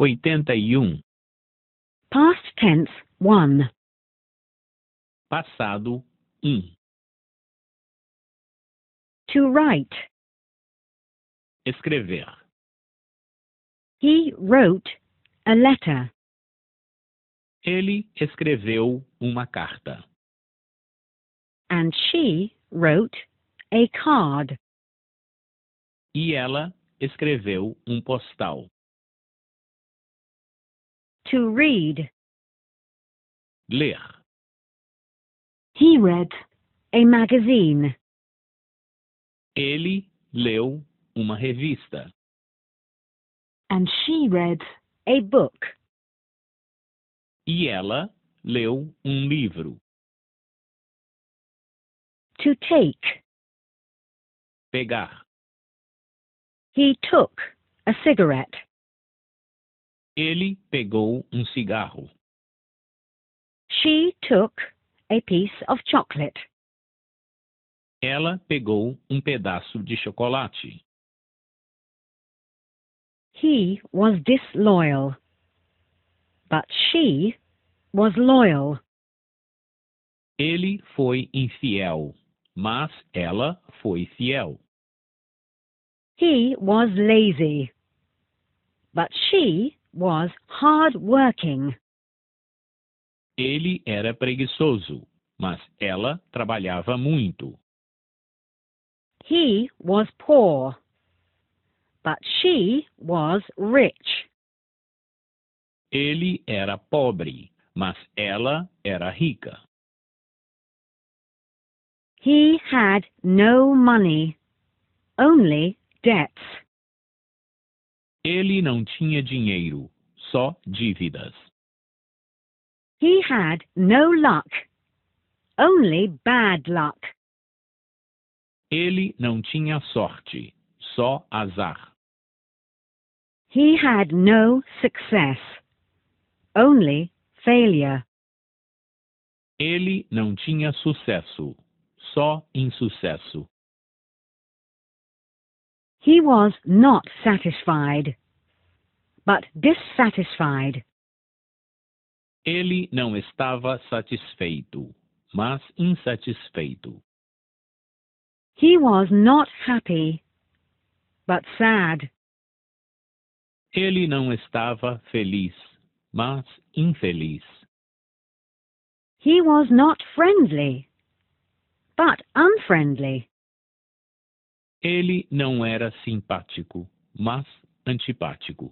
81. Past tense 1. Passado in. To write. Escrever. He wrote a letter. Ele escreveu uma carta. And she wrote a card. E ela escreveu um postal. To read. Leia. He read a magazine. Ele leu uma revista. And she read a book. E ela leu um livro. To take. Pegar. He took a cigarette. Ele pegou um cigarro. She took a piece of chocolate. Ela pegou um pedaço de chocolate. He was disloyal. But she was loyal. Ele foi infiel, mas ela foi fiel. He was lazy. But she was hard working. Ele era preguiçoso, mas ela trabalhava muito. He was poor, but she was rich. Ele era pobre, mas ela era rica. He had no money, only debts. Ele não tinha dinheiro, só dívidas. He had no luck, only bad luck. Ele não tinha sorte, só azar. He had no success, only failure. Ele não tinha sucesso, só insucesso. He was not satisfied, but dissatisfied. Ele não estava satisfeito, mas insatisfeito. He was not happy, but sad. Ele não estava feliz, mas infeliz. He was not friendly, but unfriendly. Ele não era simpático, mas antipático.